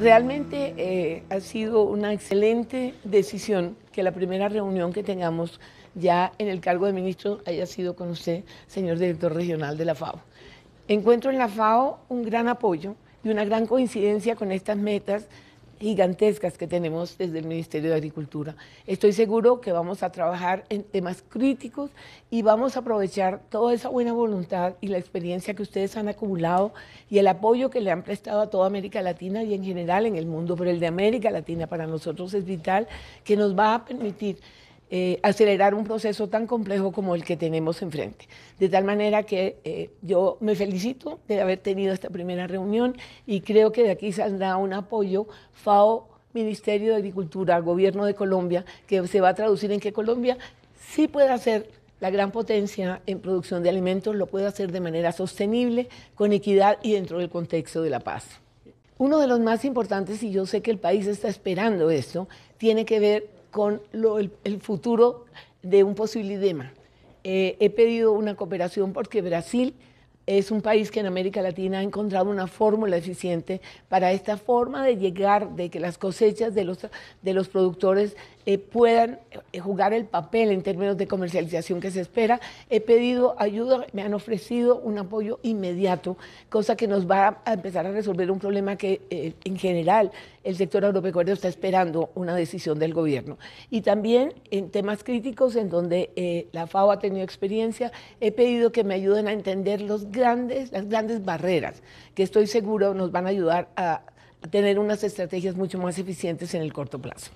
Realmente eh, ha sido una excelente decisión que la primera reunión que tengamos ya en el cargo de ministro haya sido con usted, señor director regional de la FAO. Encuentro en la FAO un gran apoyo y una gran coincidencia con estas metas gigantescas que tenemos desde el Ministerio de Agricultura. Estoy seguro que vamos a trabajar en temas críticos y vamos a aprovechar toda esa buena voluntad y la experiencia que ustedes han acumulado y el apoyo que le han prestado a toda América Latina y en general en el mundo, pero el de América Latina para nosotros es vital, que nos va a permitir eh, acelerar un proceso tan complejo como el que tenemos enfrente. De tal manera que eh, yo me felicito de haber tenido esta primera reunión y creo que de aquí saldrá un apoyo FAO, Ministerio de Agricultura, Gobierno de Colombia, que se va a traducir en que Colombia sí puede hacer la gran potencia en producción de alimentos, lo puede hacer de manera sostenible, con equidad y dentro del contexto de la paz. Uno de los más importantes, y yo sé que el país está esperando esto, tiene que ver con el, futuro de un posible idema. Eh, he pedido una cooperación porque Brasil es un país que en América Latina ha encontrado una fórmula eficiente para esta forma de llegar, de que las cosechas de los, de los productores eh, puedan eh, jugar el papel en términos de comercialización que se espera. He pedido ayuda, me han ofrecido un apoyo inmediato, cosa que nos va a empezar a resolver un problema que eh, en general el sector agropecuario está esperando una decisión del gobierno. Y también en temas críticos en donde la FAO ha tenido experiencia, he pedido que me ayuden a entender los grandes, las grandes barreras que estoy seguro nos van a ayudar a, a tener unas estrategias mucho más eficientes en el corto plazo.